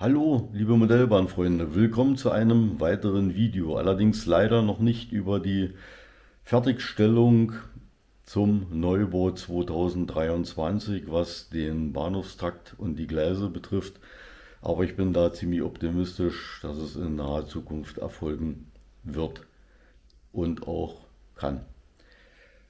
Hallo, liebe Modellbahnfreunde, willkommen zu einem weiteren Video. Allerdings leider noch nicht über die Fertigstellung zum Neubau 2023, was den Bahnhofstakt und die Gleise betrifft. Aber ich bin da ziemlich optimistisch, dass es in naher Zukunft erfolgen wird und auch kann.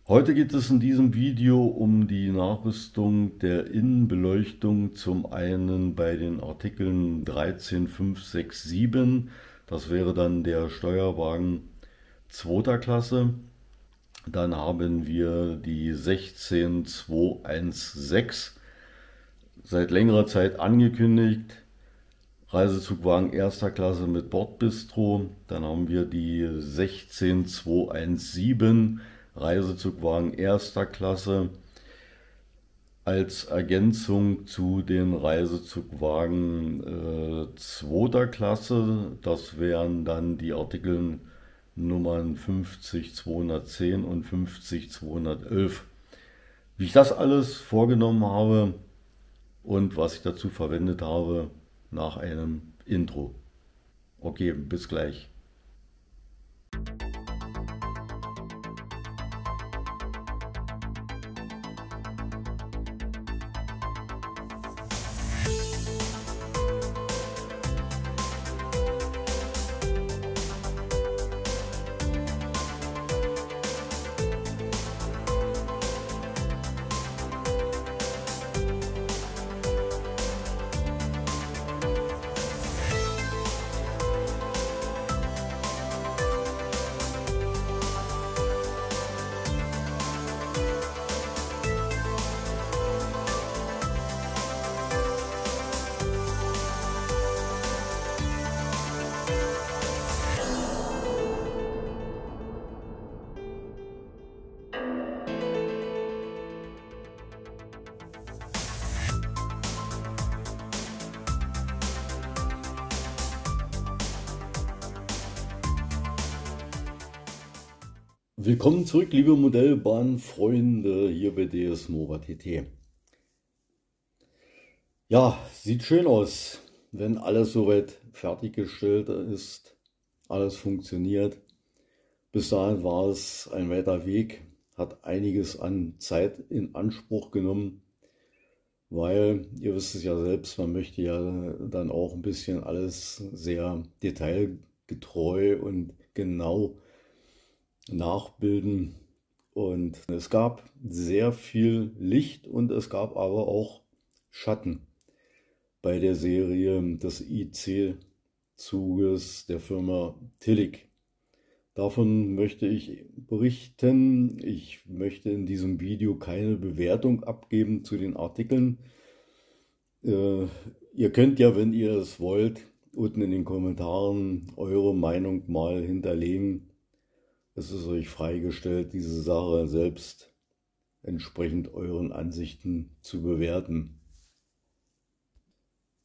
Heute geht es in diesem Video um die Nachrüstung der Innenbeleuchtung zum einen bei den Artikeln 13, 5, 6, 7, das wäre dann der Steuerwagen zweiter Klasse. Dann haben wir die 16216, seit längerer Zeit angekündigt. Reisezugwagen erster Klasse mit Bordbistro. Dann haben wir die 16217 Reisezugwagen erster Klasse als Ergänzung zu den Reisezugwagen äh, zweiter Klasse. Das wären dann die Artikel Nummern 50 210 und 50 211. Wie ich das alles vorgenommen habe und was ich dazu verwendet habe nach einem Intro. Okay, bis gleich. Willkommen zurück, liebe Modellbahnfreunde, hier bei DS Nova TT. Ja, sieht schön aus, wenn alles soweit fertiggestellt ist, alles funktioniert. Bis dahin war es ein weiter Weg, hat einiges an Zeit in Anspruch genommen, weil ihr wisst es ja selbst, man möchte ja dann auch ein bisschen alles sehr detailgetreu und genau nachbilden. Und es gab sehr viel Licht und es gab aber auch Schatten bei der Serie des IC-Zuges der Firma Tillich. Davon möchte ich berichten. Ich möchte in diesem Video keine Bewertung abgeben zu den Artikeln. Äh, ihr könnt ja, wenn ihr es wollt, unten in den Kommentaren eure Meinung mal hinterlegen es ist euch freigestellt, diese Sache selbst entsprechend euren Ansichten zu bewerten.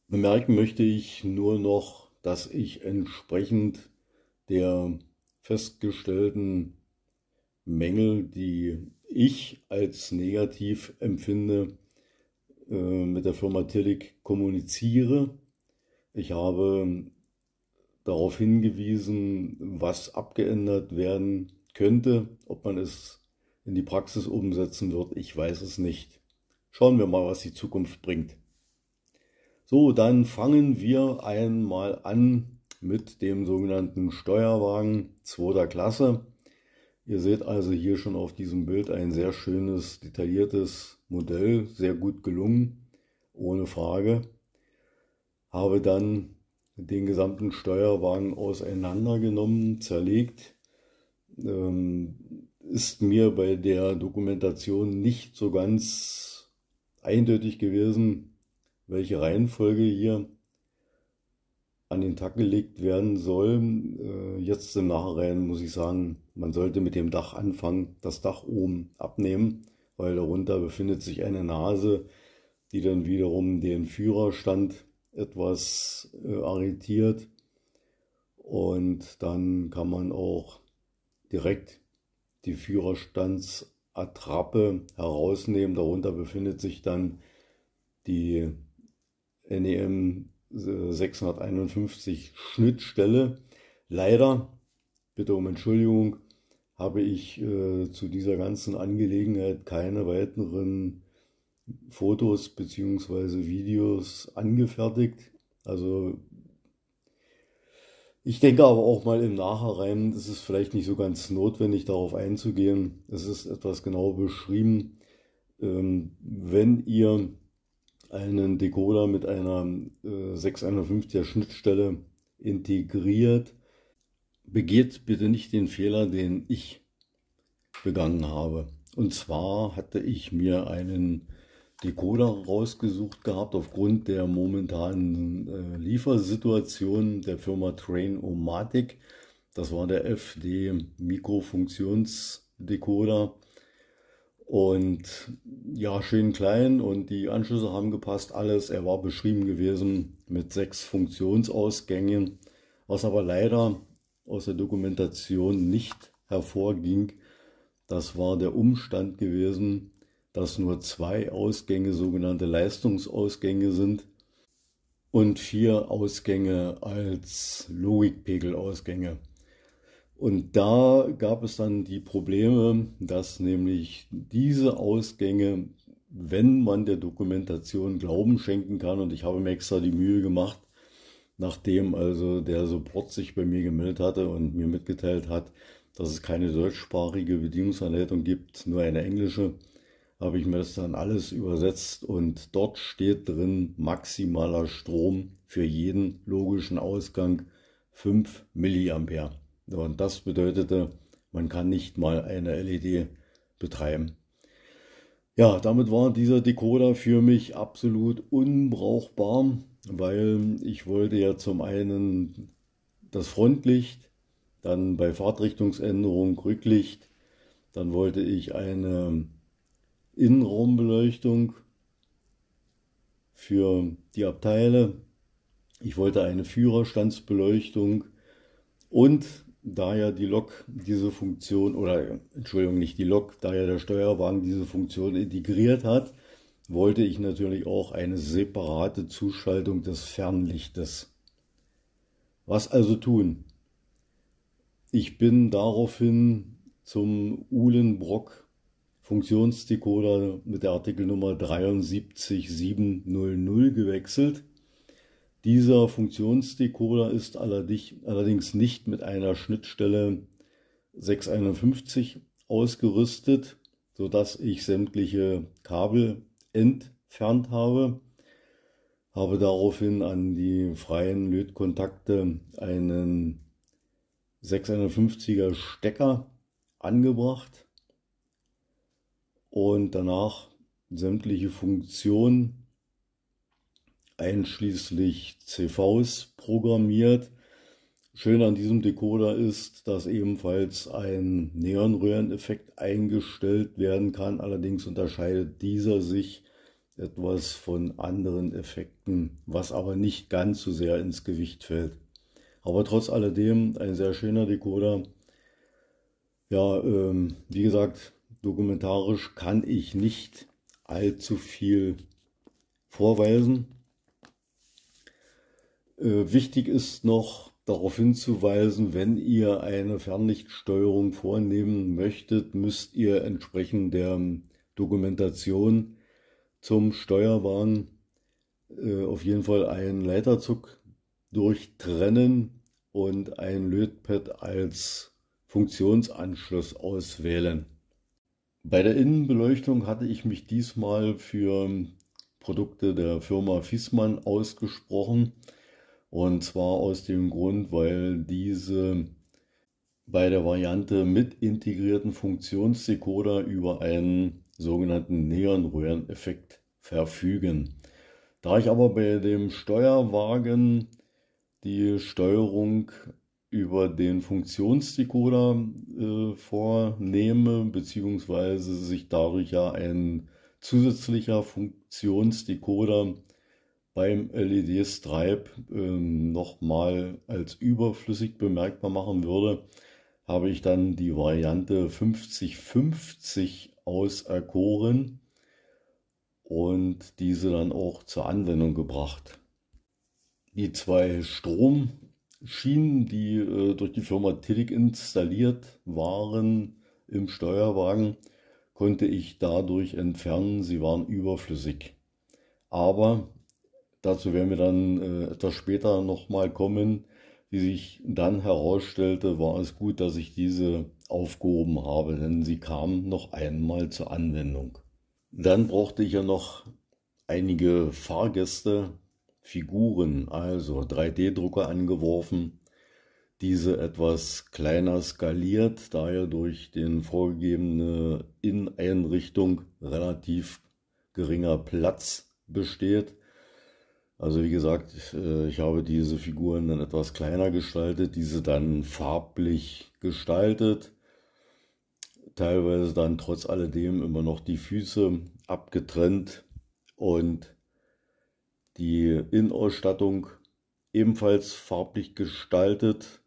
Bemerken möchte ich nur noch, dass ich entsprechend der festgestellten Mängel, die ich als negativ empfinde, äh, mit der Firma Tillich kommuniziere. Ich habe darauf hingewiesen, was abgeändert werden könnte. Ob man es in die Praxis umsetzen wird, ich weiß es nicht. Schauen wir mal, was die Zukunft bringt. So, dann fangen wir einmal an mit dem sogenannten Steuerwagen zweiter Klasse. Ihr seht also hier schon auf diesem Bild ein sehr schönes, detailliertes Modell, sehr gut gelungen, ohne Frage. Habe dann den gesamten Steuerwagen auseinandergenommen, zerlegt. Ähm, ist mir bei der Dokumentation nicht so ganz eindeutig gewesen, welche Reihenfolge hier an den Tag gelegt werden soll. Äh, jetzt im Nachhinein muss ich sagen, man sollte mit dem Dach anfangen, das Dach oben abnehmen, weil darunter befindet sich eine Nase, die dann wiederum den Führerstand etwas äh, arretiert und dann kann man auch direkt die Führerstandsattrappe herausnehmen. Darunter befindet sich dann die NEM 651 äh, Schnittstelle. Leider, bitte um Entschuldigung, habe ich äh, zu dieser ganzen Angelegenheit keine weiteren Fotos beziehungsweise Videos angefertigt. Also ich denke aber auch mal im Nachhinein es ist vielleicht nicht so ganz notwendig, darauf einzugehen. Es ist etwas genau beschrieben. Ähm, wenn ihr einen Decoder mit einer 651er äh, Schnittstelle integriert, begeht bitte nicht den Fehler, den ich begangen habe. Und zwar hatte ich mir einen Decoder rausgesucht gehabt aufgrund der momentanen äh, Liefersituation der Firma Train-O-Matic. Das war der FD Mikrofunktionsdecoder. Und ja, schön klein und die Anschlüsse haben gepasst, alles. Er war beschrieben gewesen mit sechs Funktionsausgängen, was aber leider aus der Dokumentation nicht hervorging. Das war der Umstand gewesen, dass nur zwei Ausgänge sogenannte Leistungsausgänge sind und vier Ausgänge als Logikpegelausgänge. Und da gab es dann die Probleme, dass nämlich diese Ausgänge, wenn man der Dokumentation Glauben schenken kann, und ich habe mir extra die Mühe gemacht, nachdem also der Support sich bei mir gemeldet hatte und mir mitgeteilt hat, dass es keine deutschsprachige Bedienungsanleitung gibt, nur eine englische, habe ich mir das dann alles übersetzt und dort steht drin maximaler Strom für jeden logischen Ausgang 5 Milliampere. Und das bedeutete, man kann nicht mal eine LED betreiben. Ja, damit war dieser Decoder für mich absolut unbrauchbar, weil ich wollte ja zum einen das Frontlicht, dann bei Fahrtrichtungsänderung Rücklicht, dann wollte ich eine Innenraumbeleuchtung für die Abteile. Ich wollte eine Führerstandsbeleuchtung und da ja die Lok diese Funktion, oder Entschuldigung, nicht die Lok, da ja der Steuerwagen diese Funktion integriert hat, wollte ich natürlich auch eine separate Zuschaltung des Fernlichtes. Was also tun? Ich bin daraufhin zum Uhlenbrock Funktionsdecoder mit der Artikelnummer 73700 gewechselt. Dieser Funktionsdecoder ist allerdings nicht mit einer Schnittstelle 651 ausgerüstet, sodass ich sämtliche Kabel entfernt habe. Habe daraufhin an die freien Lötkontakte einen 651er Stecker angebracht und danach sämtliche Funktionen einschließlich CVs programmiert. Schön an diesem Decoder ist, dass ebenfalls ein Neonröhreneffekt eingestellt werden kann. Allerdings unterscheidet dieser sich etwas von anderen Effekten, was aber nicht ganz so sehr ins Gewicht fällt. Aber trotz alledem ein sehr schöner Decoder. Ja, ähm, wie gesagt, Dokumentarisch kann ich nicht allzu viel vorweisen. Äh, wichtig ist noch darauf hinzuweisen, wenn ihr eine Fernlichtsteuerung vornehmen möchtet, müsst ihr entsprechend der Dokumentation zum Steuerwahn äh, auf jeden Fall einen Leiterzug durchtrennen und ein Lötpad als Funktionsanschluss auswählen. Bei der Innenbeleuchtung hatte ich mich diesmal für Produkte der Firma Fiesmann ausgesprochen. Und zwar aus dem Grund, weil diese bei der Variante mit integrierten Funktionsdecoder über einen sogenannten Neonröhreneffekt verfügen. Da ich aber bei dem Steuerwagen die Steuerung über den Funktionsdecoder äh, vornehme, beziehungsweise sich dadurch ja ein zusätzlicher Funktionsdecoder beim LED-Stripe äh, nochmal als überflüssig bemerkbar machen würde, habe ich dann die Variante 5050 auserkoren und diese dann auch zur Anwendung gebracht. Die zwei Strom- Schienen, die äh, durch die Firma Tillig installiert waren im Steuerwagen, konnte ich dadurch entfernen. Sie waren überflüssig. Aber dazu werden wir dann äh, etwas später nochmal kommen. Wie sich dann herausstellte, war es gut, dass ich diese aufgehoben habe, denn sie kamen noch einmal zur Anwendung. Dann brauchte ich ja noch einige Fahrgäste, Figuren, also 3D-Drucker angeworfen, diese etwas kleiner skaliert, da ja durch den vorgegebene Inneneinrichtung relativ geringer Platz besteht. Also wie gesagt, äh, ich habe diese Figuren dann etwas kleiner gestaltet, diese dann farblich gestaltet, teilweise dann trotz alledem immer noch die Füße abgetrennt und die Innenausstattung ebenfalls farblich gestaltet.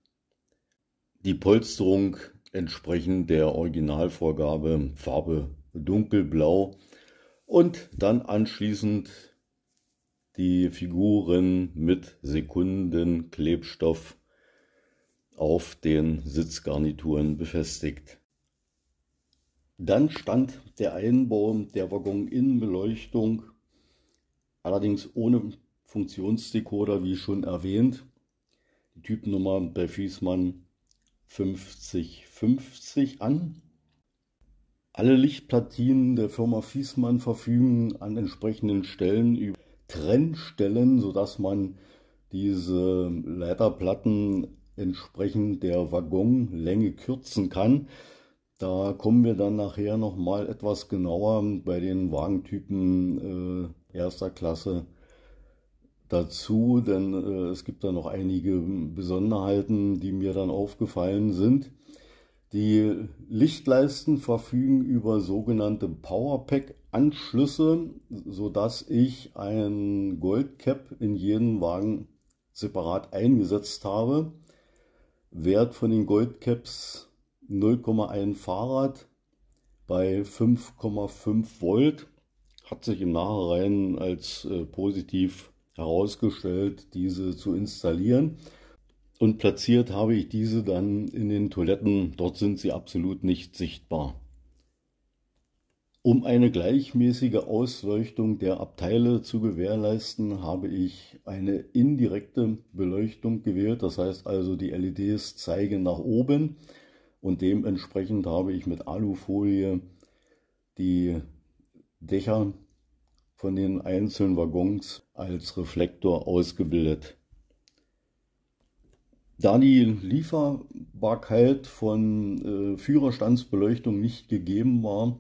Die Polsterung entsprechend der Originalvorgabe Farbe dunkelblau und dann anschließend die Figuren mit Sekundenklebstoff auf den Sitzgarnituren befestigt. Dann stand der Einbau der Waggoninnenbeleuchtung allerdings ohne Funktionsdecoder, wie schon erwähnt. Die Typnummer bei Fiesmann 5050 an. Alle Lichtplatinen der Firma Fiesmann verfügen an entsprechenden Stellen über Trennstellen, sodass man diese Leiterplatten entsprechend der Waggonlänge kürzen kann. Da kommen wir dann nachher nochmal etwas genauer bei den Wagentypen äh, erster Klasse dazu, denn äh, es gibt da noch einige Besonderheiten, die mir dann aufgefallen sind. Die Lichtleisten verfügen über sogenannte Powerpack-Anschlüsse, sodass ich ein Goldcap in jedem Wagen separat eingesetzt habe. Wert von den Goldcaps 0,1 Fahrrad bei 5,5 Volt hat sich im Nachhinein als äh, positiv herausgestellt, diese zu installieren. Und platziert habe ich diese dann in den Toiletten. Dort sind sie absolut nicht sichtbar. Um eine gleichmäßige Ausleuchtung der Abteile zu gewährleisten, habe ich eine indirekte Beleuchtung gewählt. Das heißt also, die LEDs zeigen nach oben und dementsprechend habe ich mit Alufolie die Dächer von den einzelnen Waggons als Reflektor ausgebildet. Da die Lieferbarkeit von äh, Führerstandsbeleuchtung nicht gegeben war,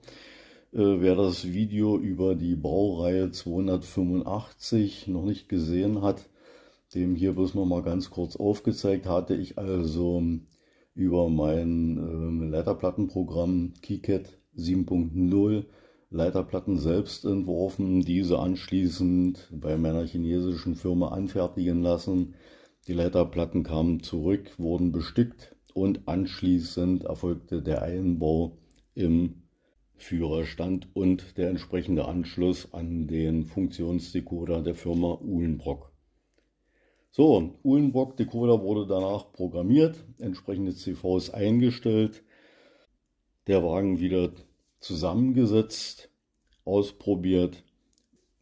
äh, wer das Video über die Baureihe 285 noch nicht gesehen hat, dem hier bloß noch mal ganz kurz aufgezeigt, hatte ich also über mein äh, Leiterplattenprogramm KiCat 7.0 Leiterplatten selbst entworfen, diese anschließend bei meiner chinesischen Firma anfertigen lassen. Die Leiterplatten kamen zurück, wurden bestückt und anschließend erfolgte der Einbau im Führerstand und der entsprechende Anschluss an den Funktionsdecoder der Firma Uhlenbrock. So, Uhlenbrock-Decoder wurde danach programmiert, entsprechende CVs eingestellt, der Wagen wieder zusammengesetzt, ausprobiert,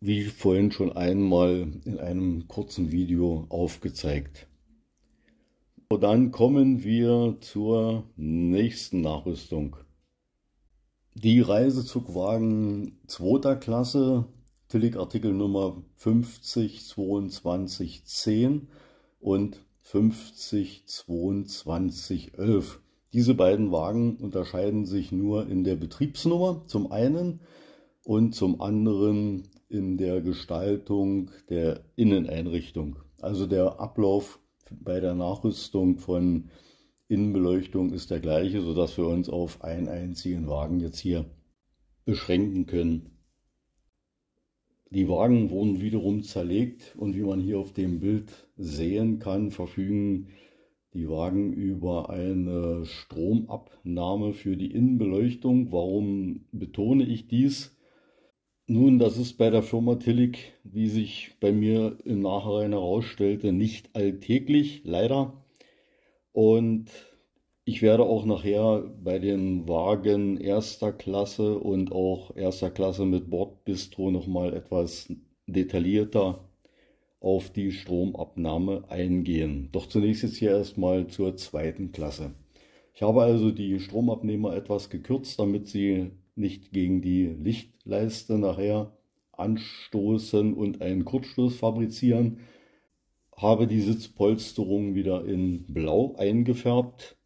wie vorhin schon einmal in einem kurzen Video aufgezeigt. Und dann kommen wir zur nächsten Nachrüstung. Die Reisezugwagen 2. Klasse, Tillig Artikel Nummer 502210 und 502211 diese beiden Wagen unterscheiden sich nur in der Betriebsnummer zum einen und zum anderen in der Gestaltung der Inneneinrichtung. Also der Ablauf bei der Nachrüstung von Innenbeleuchtung ist der gleiche, sodass wir uns auf einen einzigen Wagen jetzt hier beschränken können. Die Wagen wurden wiederum zerlegt und wie man hier auf dem Bild sehen kann, verfügen die Wagen über eine Stromabnahme für die Innenbeleuchtung. Warum betone ich dies? Nun, das ist bei der Firma Tillig, wie sich bei mir im Nachhinein herausstellte, nicht alltäglich, leider. Und ich werde auch nachher bei den Wagen erster Klasse und auch erster Klasse mit Bordbistro nochmal etwas detaillierter auf die Stromabnahme eingehen. Doch zunächst jetzt hier erstmal zur zweiten Klasse. Ich habe also die Stromabnehmer etwas gekürzt, damit sie nicht gegen die Lichtleiste nachher anstoßen und einen Kurzschluss fabrizieren. Habe die Sitzpolsterung wieder in Blau eingefärbt,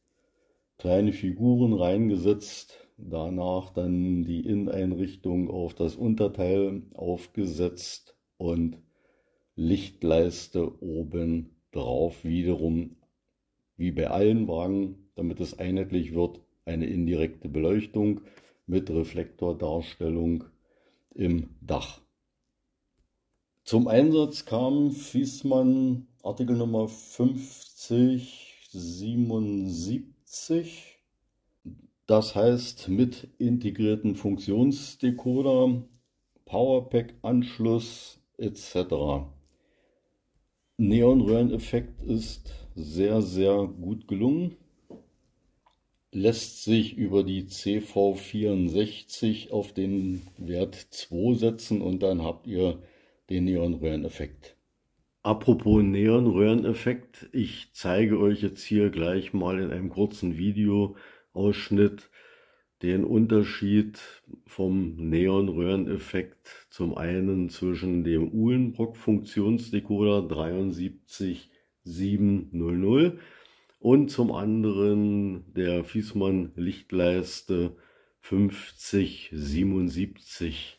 kleine Figuren reingesetzt, danach dann die Inneneinrichtung auf das Unterteil aufgesetzt und Lichtleiste oben drauf wiederum wie bei allen Wagen, damit es einheitlich wird, eine indirekte Beleuchtung mit Reflektordarstellung im Dach. Zum Einsatz kam Fiesmann Artikel Nummer 5077. Das heißt mit integrierten Funktionsdecoder, Powerpack-Anschluss etc. Neonröhreneffekt ist sehr, sehr gut gelungen. Lässt sich über die CV64 auf den Wert 2 setzen und dann habt ihr den Neonröhreneffekt. Apropos Neonröhreneffekt, ich zeige euch jetzt hier gleich mal in einem kurzen Videoausschnitt, den Unterschied vom Neonröhreneffekt zum einen zwischen dem Uhlenbrock Funktionsdecoder 73700 und zum anderen der Fiesmann Lichtleiste 5077.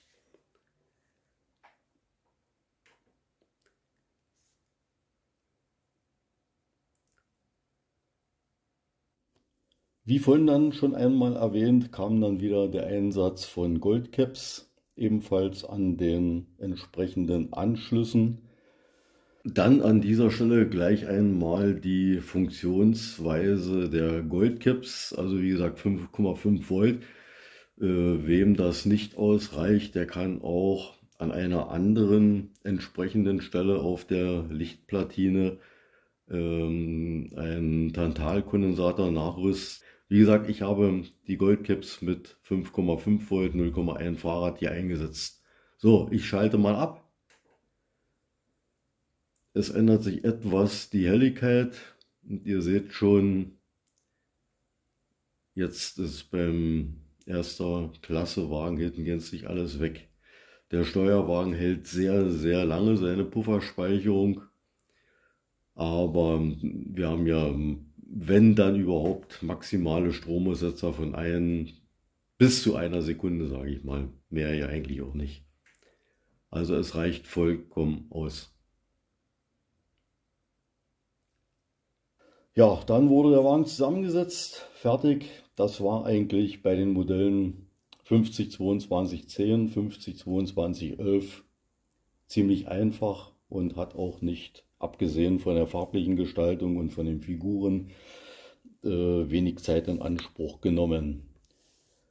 Wie vorhin dann schon einmal erwähnt, kam dann wieder der Einsatz von Goldcaps, ebenfalls an den entsprechenden Anschlüssen. Dann an dieser Stelle gleich einmal die Funktionsweise der Goldcaps, also wie gesagt 5,5 Volt. Äh, wem das nicht ausreicht, der kann auch an einer anderen entsprechenden Stelle auf der Lichtplatine ähm, einen Tantalkondensator nachrüsten. Wie gesagt, ich habe die Goldcaps mit 5,5 Volt 0,1 Fahrrad hier eingesetzt. So, ich schalte mal ab. Es ändert sich etwas die Helligkeit. Und ihr seht schon, jetzt ist beim erster Klasse Wagen hinten gänzlich alles weg. Der Steuerwagen hält sehr, sehr lange seine Pufferspeicherung. Aber wir haben ja wenn dann überhaupt maximale Stromersetzer von ein bis zu einer Sekunde, sage ich mal. Mehr ja eigentlich auch nicht. Also es reicht vollkommen aus. Ja, dann wurde der Wagen zusammengesetzt, fertig. Das war eigentlich bei den Modellen 502210, 502211 ziemlich einfach und hat auch nicht abgesehen von der farblichen Gestaltung und von den Figuren, äh, wenig Zeit in Anspruch genommen.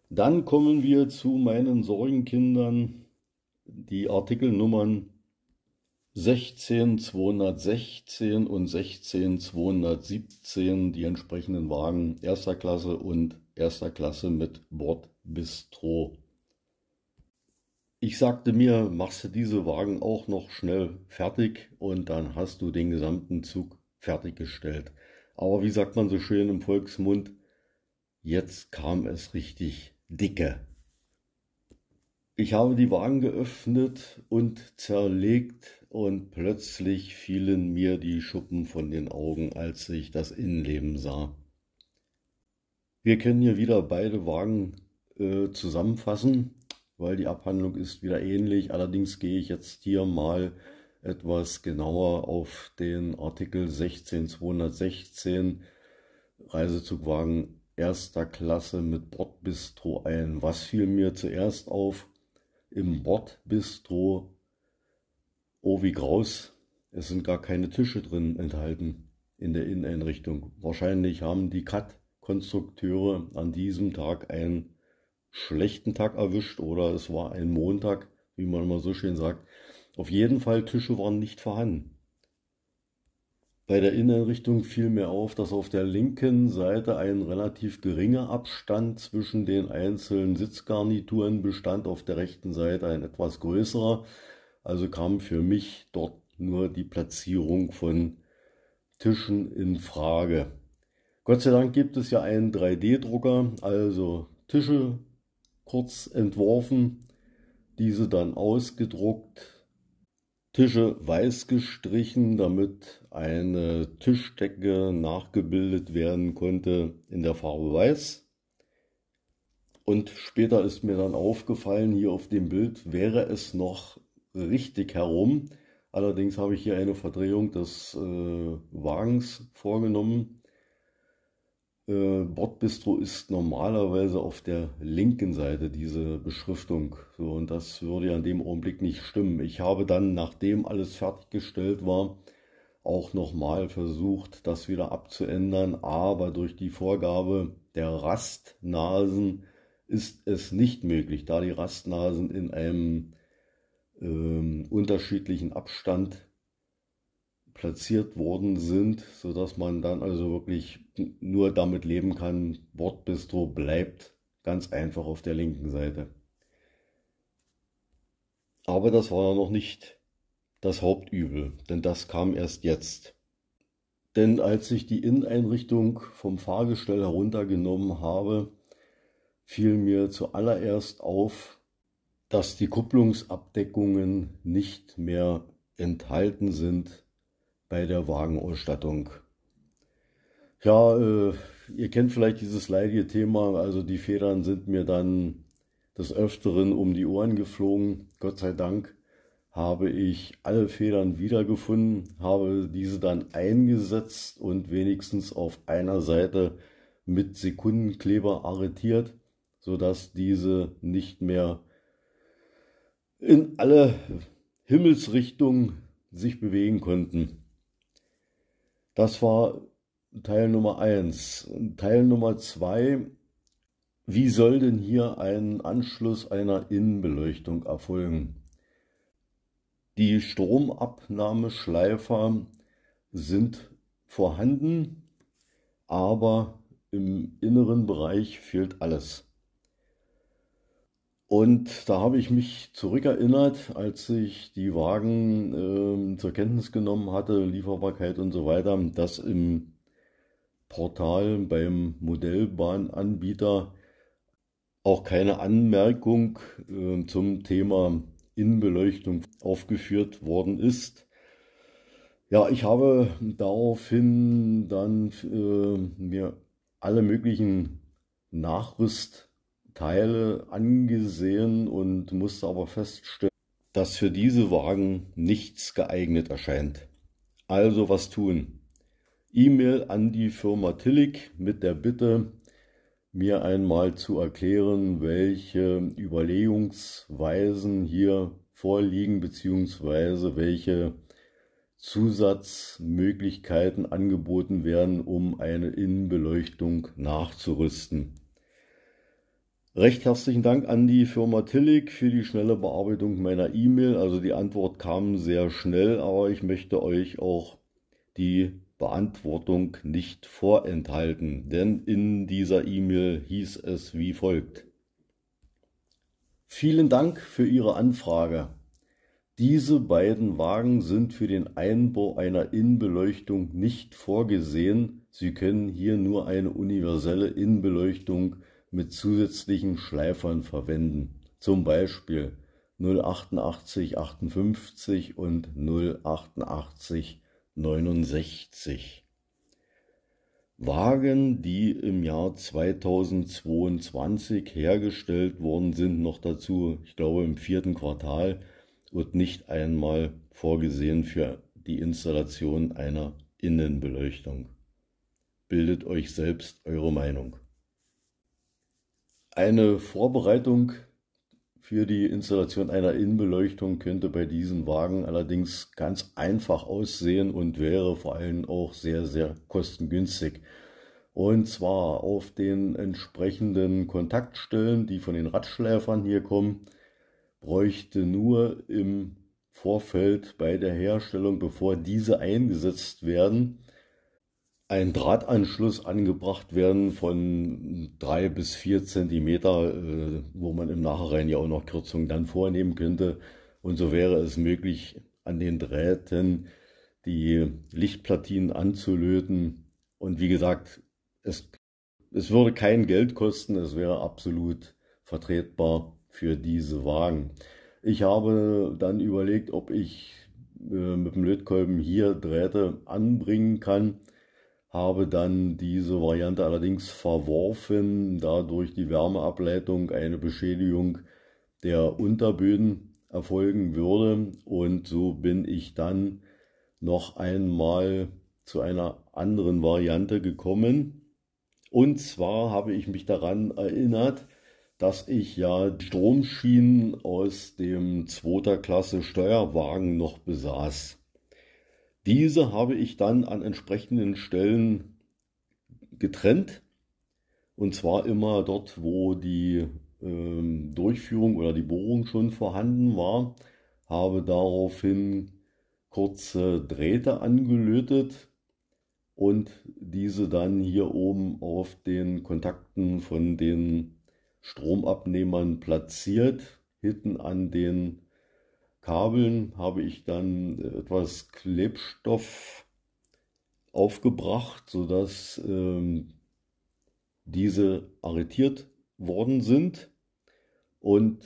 Dann kommen wir zu meinen Sorgenkindern, die Artikelnummern 16216 und 16217, die entsprechenden Wagen erster Klasse und erster Klasse mit Bordbistro. Ich sagte mir, machst du diese Wagen auch noch schnell fertig und dann hast du den gesamten Zug fertiggestellt. Aber wie sagt man so schön im Volksmund, jetzt kam es richtig dicke. Ich habe die Wagen geöffnet und zerlegt und plötzlich fielen mir die Schuppen von den Augen, als ich das Innenleben sah. Wir können hier wieder beide Wagen äh, zusammenfassen weil die Abhandlung ist wieder ähnlich. Allerdings gehe ich jetzt hier mal etwas genauer auf den Artikel 16216 Reisezugwagen erster Klasse mit Bordbistro ein. Was fiel mir zuerst auf? Im Bordbistro, oh wie graus, es sind gar keine Tische drin enthalten in der Inneneinrichtung. Wahrscheinlich haben die Cut-Konstrukteure an diesem Tag ein schlechten Tag erwischt oder es war ein Montag, wie man mal so schön sagt. Auf jeden Fall Tische waren nicht vorhanden. Bei der Innenrichtung fiel mir auf, dass auf der linken Seite ein relativ geringer Abstand zwischen den einzelnen Sitzgarnituren bestand, auf der rechten Seite ein etwas größerer. Also kam für mich dort nur die Platzierung von Tischen in Frage. Gott sei Dank gibt es ja einen 3D-Drucker, also Tische kurz entworfen, diese dann ausgedruckt, Tische weiß gestrichen, damit eine Tischdecke nachgebildet werden konnte in der Farbe weiß. Und später ist mir dann aufgefallen, hier auf dem Bild wäre es noch richtig herum. Allerdings habe ich hier eine Verdrehung des äh, Wagens vorgenommen, äh, Bordbistro ist normalerweise auf der linken Seite diese Beschriftung. So, und das würde ja in dem Augenblick nicht stimmen. Ich habe dann, nachdem alles fertiggestellt war, auch nochmal versucht, das wieder abzuändern, aber durch die Vorgabe der Rastnasen ist es nicht möglich, da die Rastnasen in einem ähm, unterschiedlichen Abstand platziert worden sind, sodass man dann also wirklich nur damit leben kann, Wortbistro bleibt ganz einfach auf der linken Seite. Aber das war ja noch nicht das Hauptübel, denn das kam erst jetzt. Denn als ich die Inneneinrichtung vom Fahrgestell heruntergenommen habe, fiel mir zuallererst auf, dass die Kupplungsabdeckungen nicht mehr enthalten sind bei der Wagenausstattung. Ja, äh, ihr kennt vielleicht dieses leidige Thema, also die Federn sind mir dann des Öfteren um die Ohren geflogen. Gott sei Dank habe ich alle Federn wiedergefunden, habe diese dann eingesetzt und wenigstens auf einer Seite mit Sekundenkleber arretiert, sodass diese nicht mehr in alle Himmelsrichtungen sich bewegen konnten. Das war Teil Nummer 1. Teil Nummer 2. Wie soll denn hier ein Anschluss einer Innenbeleuchtung erfolgen? Die Stromabnahmeschleifer sind vorhanden, aber im inneren Bereich fehlt alles. Und da habe ich mich zurückerinnert, als ich die Wagen äh, zur Kenntnis genommen hatte, Lieferbarkeit und so weiter, dass im Portal beim Modellbahnanbieter auch keine Anmerkung äh, zum Thema Innenbeleuchtung aufgeführt worden ist. Ja, ich habe daraufhin dann äh, mir alle möglichen Nachrüst Teile angesehen und musste aber feststellen, dass für diese Wagen nichts geeignet erscheint. Also was tun? E-Mail an die Firma Tillig mit der Bitte, mir einmal zu erklären, welche Überlegungsweisen hier vorliegen bzw. welche Zusatzmöglichkeiten angeboten werden, um eine Innenbeleuchtung nachzurüsten. Recht herzlichen Dank an die Firma Tillig für die schnelle Bearbeitung meiner E-Mail. Also die Antwort kam sehr schnell, aber ich möchte euch auch die Beantwortung nicht vorenthalten, denn in dieser E-Mail hieß es wie folgt. Vielen Dank für Ihre Anfrage. Diese beiden Wagen sind für den Einbau einer Innenbeleuchtung nicht vorgesehen. Sie können hier nur eine universelle Innenbeleuchtung mit zusätzlichen Schleifern verwenden, zum Beispiel 08858 und 08869. Wagen, die im Jahr 2022 hergestellt worden sind, noch dazu, ich glaube im vierten Quartal, wird nicht einmal vorgesehen für die Installation einer Innenbeleuchtung. Bildet euch selbst eure Meinung. Eine Vorbereitung für die Installation einer Innenbeleuchtung könnte bei diesen Wagen allerdings ganz einfach aussehen und wäre vor allem auch sehr, sehr kostengünstig. Und zwar auf den entsprechenden Kontaktstellen, die von den Radschläfern hier kommen, bräuchte nur im Vorfeld bei der Herstellung, bevor diese eingesetzt werden, ein Drahtanschluss angebracht werden von drei bis vier Zentimeter, äh, wo man im Nachhinein ja auch noch Kürzungen dann vornehmen könnte. Und so wäre es möglich, an den Drähten die Lichtplatinen anzulöten. Und wie gesagt, es, es würde kein Geld kosten, es wäre absolut vertretbar für diese Wagen. Ich habe dann überlegt, ob ich äh, mit dem Lötkolben hier Drähte anbringen kann habe dann diese Variante allerdings verworfen, da durch die Wärmeableitung eine Beschädigung der Unterböden erfolgen würde. Und so bin ich dann noch einmal zu einer anderen Variante gekommen. Und zwar habe ich mich daran erinnert, dass ich ja Stromschienen aus dem zweiter Klasse Steuerwagen noch besaß. Diese habe ich dann an entsprechenden Stellen getrennt. Und zwar immer dort, wo die ähm, Durchführung oder die Bohrung schon vorhanden war, habe daraufhin kurze Drähte angelötet und diese dann hier oben auf den Kontakten von den Stromabnehmern platziert, hinten an den Kabeln habe ich dann äh, etwas Klebstoff aufgebracht, sodass ähm, diese arretiert worden sind. Und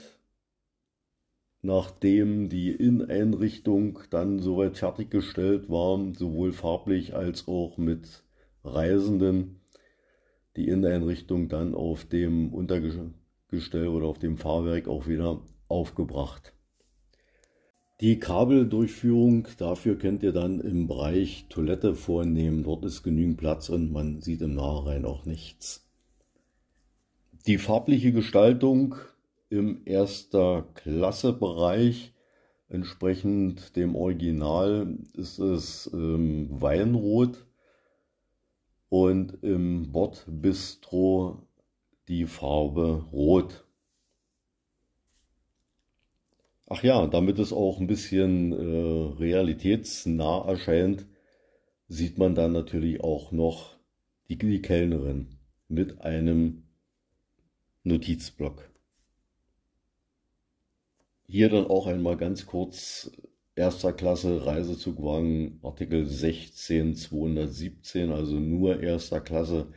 nachdem die Inneneinrichtung dann soweit fertiggestellt war, sowohl farblich als auch mit Reisenden, die Inneneinrichtung dann auf dem Untergestell oder auf dem Fahrwerk auch wieder aufgebracht. Die Kabeldurchführung dafür könnt ihr dann im Bereich Toilette vornehmen. Dort ist genügend Platz und man sieht im Nachhinein auch nichts. Die farbliche Gestaltung im erster Klasse Bereich entsprechend dem Original ist es ähm, Weinrot und im Bordbistro die Farbe Rot. Ach ja, damit es auch ein bisschen äh, realitätsnah erscheint, sieht man dann natürlich auch noch die, die Kellnerin mit einem Notizblock. Hier dann auch einmal ganz kurz erster Klasse Reise zu Guang, Artikel 16 217, also nur erster Klasse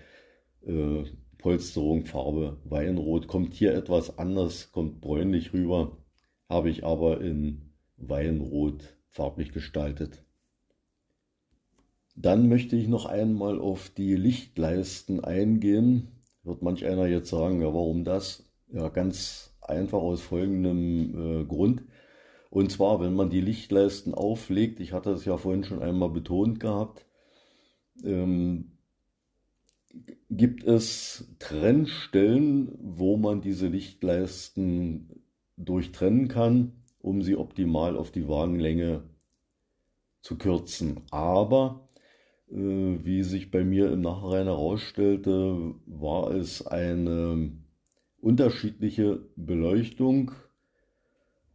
äh, Polsterung, Farbe Weinrot. Kommt hier etwas anders, kommt bräunlich rüber habe ich aber in Weinrot farblich gestaltet. Dann möchte ich noch einmal auf die Lichtleisten eingehen. Wird manch einer jetzt sagen, ja, warum das? Ja, ganz einfach aus folgendem äh, Grund. Und zwar, wenn man die Lichtleisten auflegt, ich hatte es ja vorhin schon einmal betont gehabt, ähm, gibt es Trennstellen, wo man diese Lichtleisten durchtrennen kann, um sie optimal auf die Wagenlänge zu kürzen. Aber äh, wie sich bei mir im Nachhinein herausstellte, war es eine unterschiedliche Beleuchtung.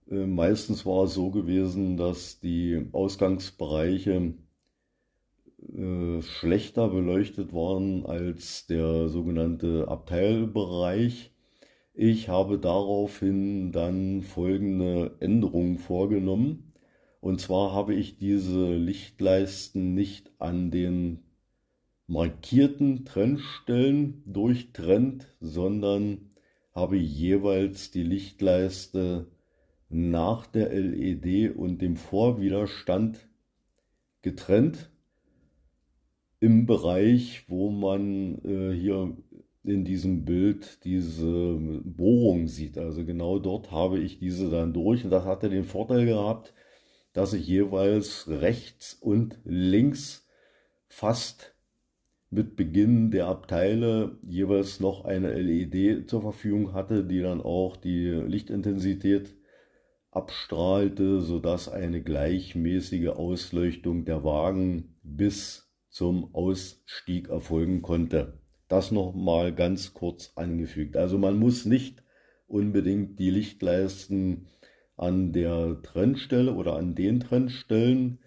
Äh, meistens war es so gewesen, dass die Ausgangsbereiche äh, schlechter beleuchtet waren als der sogenannte Abteilbereich ich habe daraufhin dann folgende Änderungen vorgenommen. Und zwar habe ich diese Lichtleisten nicht an den markierten Trennstellen durchtrennt, sondern habe jeweils die Lichtleiste nach der LED und dem Vorwiderstand getrennt im Bereich, wo man äh, hier in diesem Bild diese Bohrung sieht. Also genau dort habe ich diese dann durch und das hatte den Vorteil gehabt, dass ich jeweils rechts und links fast mit Beginn der Abteile jeweils noch eine LED zur Verfügung hatte, die dann auch die Lichtintensität abstrahlte, sodass eine gleichmäßige Ausleuchtung der Wagen bis zum Ausstieg erfolgen konnte. Das nochmal ganz kurz angefügt. Also man muss nicht unbedingt die Lichtleisten an der Trennstelle oder an den Trennstellen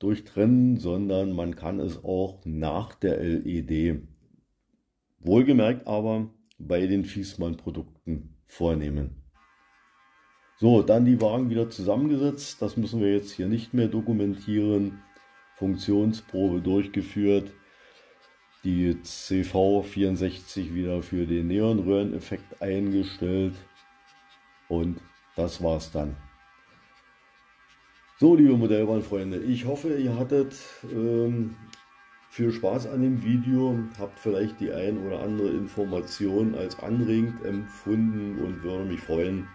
durchtrennen, sondern man kann es auch nach der LED, wohlgemerkt aber bei den Fiesmann-Produkten vornehmen. So, dann die Wagen wieder zusammengesetzt. Das müssen wir jetzt hier nicht mehr dokumentieren. Funktionsprobe durchgeführt die CV64 wieder für den Neonröhreneffekt eingestellt. Und das war's dann. So, liebe Modellbahnfreunde, ich hoffe, ihr hattet ähm, viel Spaß an dem Video, habt vielleicht die ein oder andere Information als anregend empfunden und würde mich freuen,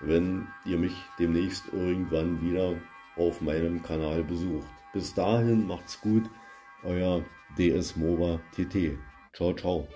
wenn ihr mich demnächst irgendwann wieder auf meinem Kanal besucht. Bis dahin, macht's gut, euer DS MOBA TT. Ciao, ciao.